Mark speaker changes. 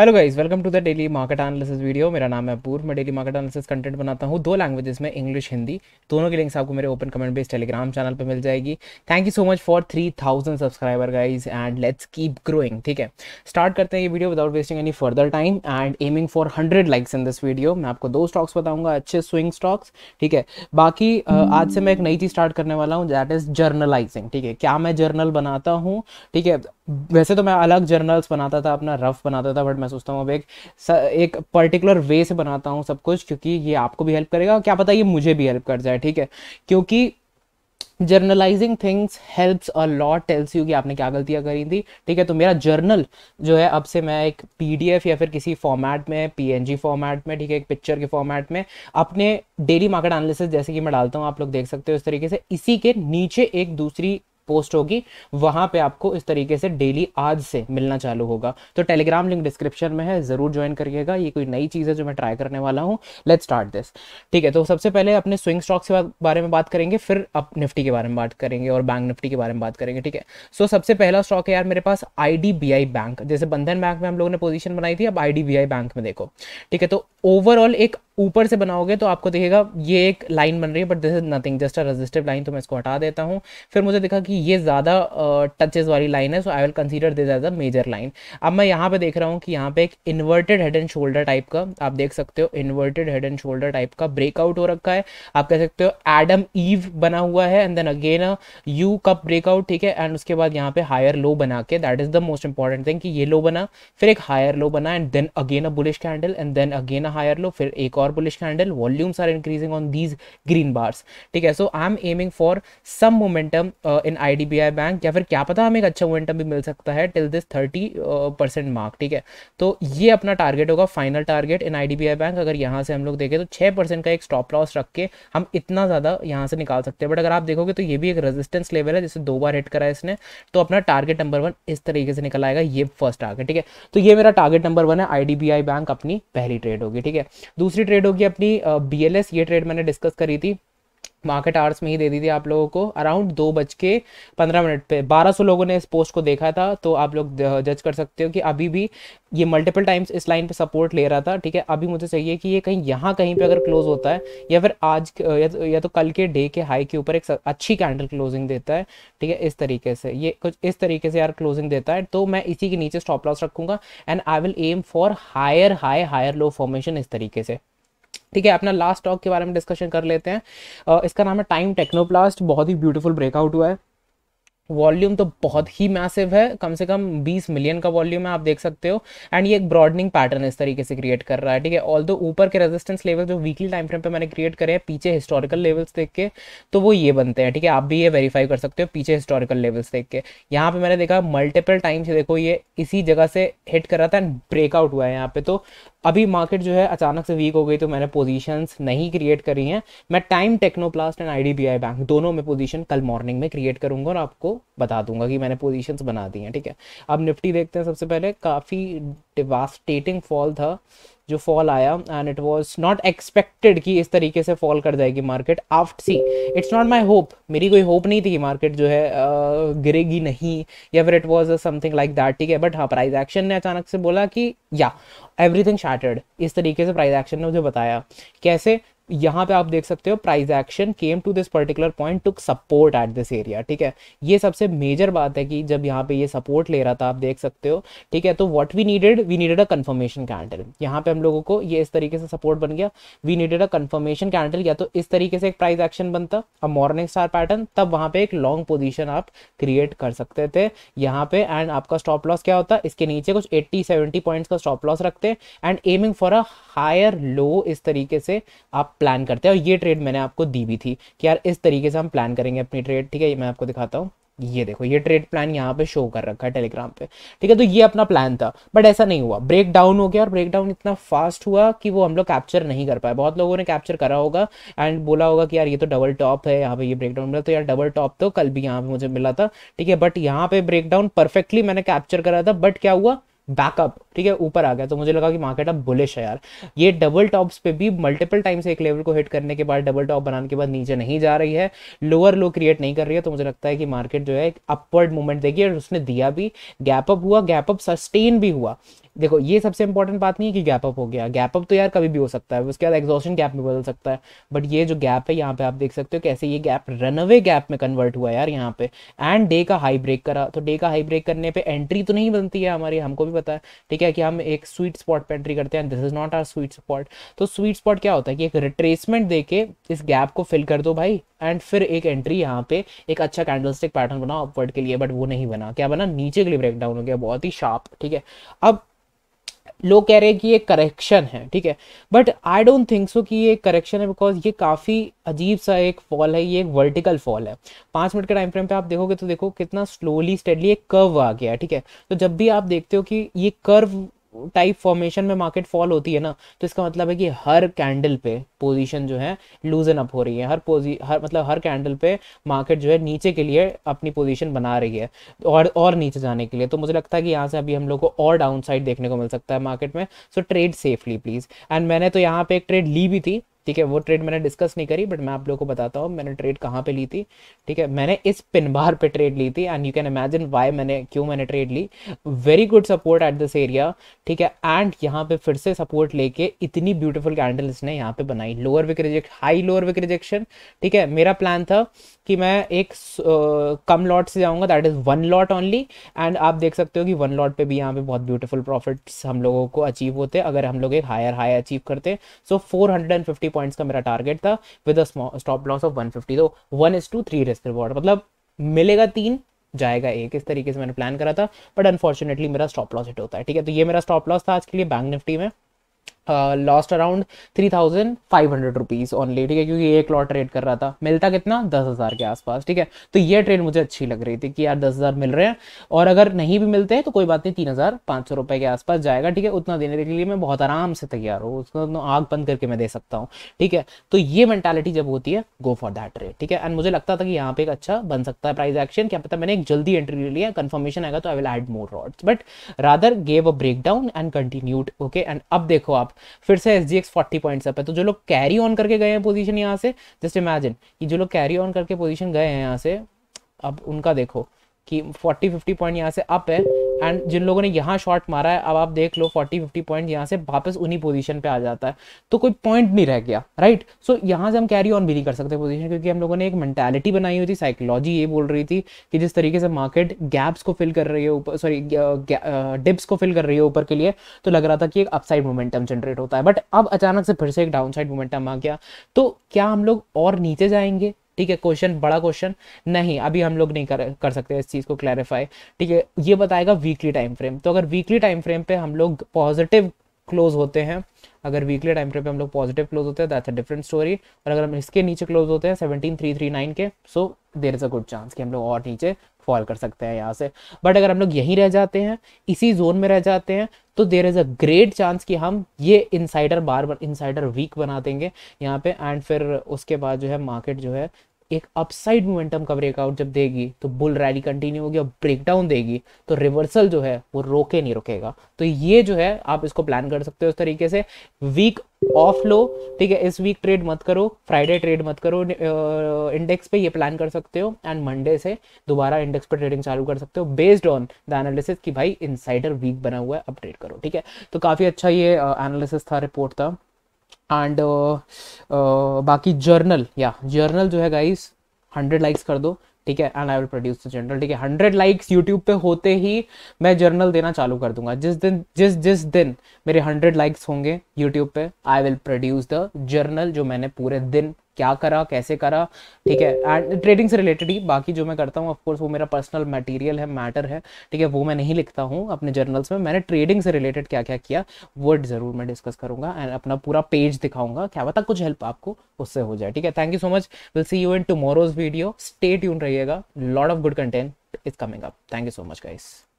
Speaker 1: hello guys welcome to the daily market analysis video मेरा नाम है पूर्व मैं डेली मार्केट एनालिसिस कंटेंट बनाता हूँ दो लैंग्वेजेस में इंग्लिश हिंदी दोनों की लिंक्स आपको मेरे open comment base Telegram channel पे मिल जाएगी thank you so much for three thousand subscriber guys and let's keep growing ठीक है स्टार्ट करते हैं ये video without wasting any further time and aiming for hundred likes in this video मैं आपको दो स्टॉक्स बताऊंगा अच्छे स्विंग स्टॉक्स ठीक है बाकी आज से मैं एक नई चीज स्टार्ट करने वाला हूँ दैट इज जर्नलाइजिंग ठीक है क्या मैं जर्नल बनाता हूँ ठीक है वैसे तो मैं अलग जर्नल्स बनाता था अपना रफ बनाता था बट मैं सोचता हूँ अब एक एक पर्टिकुलर वे से बनाता हूँ सब कुछ क्योंकि ये आपको भी हेल्प करेगा क्या पता ये मुझे भी हेल्प कर जाए ठीक है क्योंकि journalizing things helps a lot tells you कि आपने क्या गलतियाँ करी थी ठीक है तो मेरा जर्नल जो है अब से मैं एक पीडीएफ या फिर किसी फॉर्मेट में पीएनजी फॉर्मेट में ठीक है एक पिक्चर के फॉर्मेट में अपने डेली मार्केट एनालिसिस जैसे कि मैं डालता हूँ आप लोग देख सकते हो इस तरीके से इसी के नीचे एक दूसरी पोस्ट होगी वहां पे आपको इस तरीके से डेली आज से मिलना चालू होगा तो टेलीग्राम लिंक डिस्क्रिप्शन में है जरूर ज्वाइन करिएगा ये कोई नई चीज़ है जो मैं ट्राई करने वाला हूँ लेट स्टार्ट दिस ठीक है तो सबसे पहले अपने स्विंग स्टॉक्स के बारे में बात करेंगे फिर आप निफ्टी के बारे में बात करेंगे और बैंक निफ्टी के बारे में बात करेंगे ठीक है सो so, सबसे पहला स्टॉक है यार मेरे पास आई बैंक जैसे बंधन बैंक में हम लोगों ने पोजिशन बनाई थी अब आई बैंक में देखो ठीक है तो ओवरऑल एक ऊपर से बनाओगे तो आपको दिखेगा ये एक लाइन बन रही है but this is nothing just a resistive line तो मैं इसको हटा देता हूँ फिर मुझे दिखा कि ये ज़्यादा टचेज uh, वाली लाइन है so I will consider this as a major line अब मैं यहाँ पे देख रहा हूँ कि यहाँ पे एक inverted head and shoulder type का आप देख सकते हो inverted head and shoulder type का ब्रेकआउट हो रखा है आप कह सकते हो एडम ईव बना हुआ है and then again U cup breakout ठीक है एंड उसके बाद यहाँ पे हायर लो बना के that is the most important thing कि ये लो बना फिर एक हायर लो बना and then again a bullish candle and then again a higher low फिर एक और or bullish candle volumes are increasing on these green bars ठीक है so I am aiming for some momentum in IDBI bank या फिर क्या पता हमें एक अच्छा मोमेंटम भी मिल सकता है till this thirty percent mark ठीक है तो ये अपना टारगेट होगा final target in IDBI bank अगर यहाँ से हम लोग देखें तो छः परसेंट का एक स्टॉप लॉस रख के हम इतना ज़्यादा यहाँ से निकाल सकते हैं बट अगर आप देखोगे तो ये भी एक रेजिस्टेंस लेवल है जिसे दो बार हिट करा है इसने तो अपना टारगेट नंबर वन इस तरीके से निकल आएगा ये फर्स्ट टारगेट ठीक है तो ये मेरा टारगेट नंबर वन है आई बैंक अपनी पहली ट्रेड होगी ठीक है दूसरी ट्रेड होगी अपनी बी एल एस ये ट्रेड मैंने डिस्कस करी थी मार्केट आवर्स में ही दे दी थी आप लोगों को अराउंड दो बज के पंद्रह मिनट पे बारह सौ लोगों ने इस पोस्ट को देखा था तो आप लोग जज कर सकते हो कि अभी भी ये मल्टीपल टाइम्स इस लाइन पे सपोर्ट ले रहा था ठीक है अभी मुझे चाहिए कि ये कहीं यहाँ कहीं पे अगर क्लोज होता है या फिर आज या तो, या तो कल के डे के हाई के ऊपर एक अच्छी कैंडल क्लोजिंग देता है ठीक है इस तरीके से ये कुछ इस तरीके से यार क्लोजिंग देता है तो मैं इसी के नीचे स्टॉप लॉस रखूंगा and I will aim for higher high higher low formation इस तरीके से ठीक है अपना लास्ट स्टॉक के बारे में डिस्कशन कर लेते हैं इसका नाम है टाइम टेक्नोप्लास्ट बहुत ही ब्यूटीफुल ब्रेकआउट हुआ है वॉल्यूम तो बहुत ही मैसिव है कम से कम 20 मिलियन का वॉल्यूम है आप देख सकते हो एंड ये एक ब्रॉडनिंग पैटर्न इस तरीके से क्रिएट कर रहा है ठीक है ऑल दो ऊपर के रेजिस्टेंस लेवल जो वीकली टाइम फ्रेम पे मैंने क्रिएट करे हैं पीछे हिस्टोरिकल लेवल्स देख के तो वो ये बनते हैं ठीक है आप भी ये वेरीफाई कर सकते हो पीछे हिस्टोरिकल लेवल्स देख के यहाँ पे मैंने देखा मल्टीपल टाइम्स देखो ये इसी जगह से हिट कर रहा था एंड ब्रेकआउट हुआ है यहाँ पे तो अभी मार्केट जो है अचानक से वीक हो गई तो मैंने पोजीशंस नहीं क्रिएट करी हैं मैं Time Technoplast and IDBI bank दोनों में पोजीशन कल मॉर्निंग में क्रिएट करूंगा और आपको बता दूंगा कि मैंने पोजीशंस बना दी हैं ठीक है अब निफ्टी देखते हैं सबसे पहले काफ़ी डिवास्टेटिंग फॉल था जो फॉल आया and it was not expected कि इस तरीके से फॉल कर जाएगी मार्केट आफ्ट सी इट्स नॉट माय होप मेरी कोई होप नहीं थी कि मार्केट जो है uh, गिरेगी नहीं या फिर it was something like that ठीक है बट हाँ प्राइस एक्शन ने अचानक से बोला कि या एवरीथिंग शार्टेड इस तरीके से प्राइस एक्शन ने मुझे बताया कैसे यहाँ पे आप देख सकते हो price action came to this particular point took support at this area ठीक है ये सबसे मेजर बात है कि जब यहाँ पे ये सपोर्ट ले रहा था आप देख सकते हो ठीक है तो what we needed we needed a confirmation candle यहाँ पे हम लोगों को ये इस तरीके से सपोर्ट बन गया we needed a confirmation candle या तो इस तरीके से एक प्राइज एक्शन बनता अब मॉर्निंग स्टार पैटर्न तब वहाँ पे एक लॉन्ग पोजिशन आप क्रिएट कर सकते थे यहाँ पे एंड आपका स्टॉप लॉस क्या होता इसके नीचे कुछ एट्टी सेवेंटी पॉइंट का स्टॉप लॉस रखते and aiming for a higher low इस तरीके से आप प्लान करते हैं और ये ट्रेड मैंने आपको दी भी थी कि यार इस तरीके से हम प्लान करेंगे अपनी ट्रेड ठीक है ये मैं आपको दिखाता हूँ ये देखो ये ट्रेड प्लान यहाँ पे शो कर रखा है टेलीग्राम पे ठीक है तो ये अपना प्लान था बट ऐसा नहीं हुआ ब्रेक डाउन हो गया और ब्रेक डाउन इतना फास्ट हुआ कि वो हम लोग कैप्चर नहीं कर पाए बहुत लोगों ने कैप्चर करा होगा एंड बोला होगा कि यार ये तो डबल टॉप है यहाँ पे ये ब्रेक डाउन मिला तो यार डबल टॉप तो कल भी यहाँ पे मुझे मिला था ठीक है बट यहाँ पे ब्रेक डाउन परफेक्टली मैंने कैप्चर करा था बट क्या हुआ बैकअप ठीक है ऊपर आ गया तो मुझे लगा कि मार्केट अब बुलिश है यार ये डबल टॉप्स पे भी मल्टीपल टाइम्स एक लेवल को हिट करने के बाद डबल टॉप बनाने के बाद नीचे नहीं जा रही है लोअर लो क्रिएट नहीं कर रही है तो मुझे लगता है कि मार्केट जो है एक अपवर्ड मूवमेंट देगी और उसने दिया भी गैप अप हुआ गैप अप सस्टेन भी हुआ देखो ये सबसे इंपॉर्टेंट बात नहीं है कि गैप अप हो गया गैप अप तो यार कभी भी हो सकता है उसके बाद एग्जॉशन गैप में बदल सकता है बट ये जो गैप है यहाँ पे आप देख सकते हो कैसे ये गैप रनअवे गैप में कन्वर्ट हुआ यार यहाँ पे एंड डे का हाई ब्रेक करा तो डे का हाई ब्रेक करने पे एंट्री तो नहीं बनती है हमारी हमको भी भी पता है ठीक है कि हम एक स्वीट स्पॉट पर एंट्री करते हैं this is not our sweet spot तो स्वीट स्पॉट क्या होता है कि एक रिट्रेसमेंट दे के इस गैप को फिल कर दो भाई एंड फिर एक एंट्री यहाँ पे एक अच्छा कैंडलस्टिक पैटर्न बनाओ अपवर्ड के लिए बट वो नहीं बना क्या बना नीचे के लिए ब्रेक डाउन हो गया बहुत ही शार्प ठीक है अब लोग कह रहे हैं कि ये करेक्शन है ठीक है but I don't think so कि ये करेक्शन है बिकॉज ये काफ़ी अजीब सा एक फॉल है ये एक वर्टिकल फॉल है पाँच मिनट के टाइम फ्रेम पे आप देखोगे तो देखो कितना स्लोली स्टेडली एक कर्व आ गया ठीक है तो जब भी आप देखते हो कि ये कर्व टाइप फॉर्मेशन में मार्केट फॉल होती है ना तो इसका मतलब है कि हर कैंडल पे पोजीशन जो है लूजन अप हो रही है हर पोजी हर मतलब हर कैंडल पे मार्केट जो है नीचे के लिए अपनी पोजीशन बना रही है और और नीचे जाने के लिए तो मुझे लगता है कि यहाँ से अभी हम लोग को और डाउन साइड देखने को मिल सकता है मार्केट में so trade safely please and मैंने तो यहाँ पे एक ट्रेड ली भी थी ठीक है वो ट्रेड मैंने डिस्कस नहीं करी बट मैं आप लोगों को बताता हूँ मैंने ट्रेड कहाँ पे ली थी ठीक है मैंने इस पिन बार पे ट्रेड ली थी and you can imagine why मैंने क्यों मैंने ट्रेड ली very good support at this area ठीक है एंड यहाँ पे फिर से सपोर्ट लेके इतनी ब्यूटीफुल कैंडल इसने यहाँ पे बनाई lower wick reject high lower wick rejection ठीक है मेरा प्लान था कि मैं एक uh, कम लॉट से जाऊंगा that is one lot only and आप देख सकते हो कि वन लॉट पे भी यहाँ पे बहुत ब्यूटीफुल प्रॉफिट्स हम लोगों को अचीव होते अगर हम लोग एक हायर हाई अचीव करते so four hundred and fifty points का मेरा टारगेट था with a stop loss of one fifty तो one is to three risk reward मतलब मिलेगा तीन जाएगा एक इस तरीके से मैंने प्लान करा था बट अनफॉर्चुनेटली मेरा स्टॉप लॉस हिट होता है ठीक है तो ये मेरा स्टॉप लॉस था आज के लिए बैंक निफ्टी में lost around three thousand five hundred rupees only ठीक है क्योंकि एक लॉट ट्रेड कर रहा था मिलता कितना दस हज़ार के आसपास ठीक है तो ये ट्रेड मुझे अच्छी लग रही थी कि यार दस हज़ार मिल रहे हैं और अगर नहीं भी मिलते हैं तो कोई बात नहीं तीन हज़ार पांच सौ रुपए के आसपास जाएगा ठीक है उतना देने के लिए मैं बहुत आराम से तैयार हूँ उसको तो आग बंद करके मैं दे सकता हूँ ठीक है तो ये मैंटेलिटी जब होती है गो फॉर दैट ट्रेड ठीक है एंड मुझे लगता था कि यहाँ पे एक अच्छा बन सकता है प्राइस एक्शन क्या पता मैंने एक जल्दी एंट्री ले लिया कन्फर्मेशन आएगा तो I will add more rods but rather gave a break down and continued okay and अब देखो आप हाफ फिर से S G X forty points up है तो जो लोग कैरी ऑन करके गए हैं पोजीशन यहाँ से जस्ट इमेजिन कि जो लोग कैरी ऑन करके पोजीशन गए हैं यहाँ से अब उनका देखो कि 40 50 पॉइंट यहाँ से अप है एंड जिन लोगों ने यहाँ शॉर्ट मारा है अब आप देख लो 40 50 पॉइंट यहाँ से वापस उन्हीं पोजीशन पे आ जाता है तो कोई पॉइंट नहीं रह गया राइट सो so, यहाँ से हम कैरी ऑन भी नहीं कर सकते पोजीशन क्योंकि हम लोगों ने एक मैंटेलिटी बनाई हुई थी साइकोलॉजी ये बोल रही थी कि जिस तरीके से मार्केट गैप्स को फिल कर रही है ऊपर सॉरी डिप्स को फिल कर रही है ऊपर के लिए तो लग रहा था कि एक अपसाइड मोमेंटम जनरेट होता है बट अब अचानक से फिर से एक साइड मोमेंटम आ गया तो क्या हम लोग और नीचे जाएंगे ठीक है क्वेश्चन बड़ा क्वेश्चन नहीं अभी हम लोग नहीं कर कर सकते इस चीज़ को क्लैरिफाई ठीक है ये बताएगा वीकली टाइम फ्रेम तो अगर वीकली टाइम फ्रेम पे हम लोग पॉजिटिव क्लोज होते हैं अगर वीकली टाइम पे हम लोग पॉजिटिव क्लोज होते हैं दैट्स अ डिफरेंट स्टोरी और अगर हम इसके नीचे क्लोज होते हैं सेवनटीन थ्री थ्री नाइन के so there is a good chance कि हम लोग और नीचे फॉल कर सकते हैं यहाँ से बट अगर हम लोग यहीं रह जाते हैं इसी जोन में रह जाते हैं तो there is a great chance कि हम ये इनसाइडर बार बार इनसाइडर वीक बना देंगे यहाँ पे एंड फिर उसके बाद जो है मार्केट जो है एक अपसाइड मोमेंटम का ब्रेकआउट जब देगी तो बुल रैली कंटिन्यू होगी और ब्रेकडाउन देगी तो रिवर्सल जो है वो रोके नहीं रुकेगा तो ये जो है आप इसको प्लान कर सकते हो उस तरीके से वीक ऑफ लो ठीक है इस वीक ट्रेड मत करो फ्राइडे ट्रेड मत करो इंडेक्स पे ये प्लान कर सकते हो एंड मंडे से दोबारा इंडेक्स पर ट्रेडिंग चालू कर सकते हो बेस्ड ऑन द एनालिसिस कि भाई इनसाइडर वीक बना हुआ है अपडेट करो ठीक है तो काफ़ी अच्छा ये एनालिसिस था रिपोर्ट था एंड uh, uh, बाकी जर्नल या जर्नल जो है गाइस हंड्रेड लाइक्स कर दो ठीक है and I will produce the journal ठीक है हंड्रेड लाइक्स यूट्यूब पे होते ही मैं जर्नल देना चालू कर दूंगा जिस दिन जिस जिस दिन मेरे हंड्रेड लाइक्स होंगे यूट्यूब पे I will produce the journal जो मैंने पूरे दिन क्या करा कैसे करा ठीक है एंड ट्रेडिंग से रिलेटेड ही बाकी जो मैं करता हूँ ऑफकोर्स वो मेरा पर्सनल मटेरियल है मैटर है ठीक है वो मैं नहीं लिखता हूँ अपने जर्नल्स में मैंने ट्रेडिंग से रिलेटेड क्या क्या किया वर्ड ज़रूर मैं डिस्कस करूंगा एंड अपना पूरा पेज दिखाऊंगा क्या पता कुछ हेल्प आपको उससे हो जाए ठीक है thank you so much will see you in tomorrow's video stay tune रहिएगा lot of good content is coming up thank you so much guys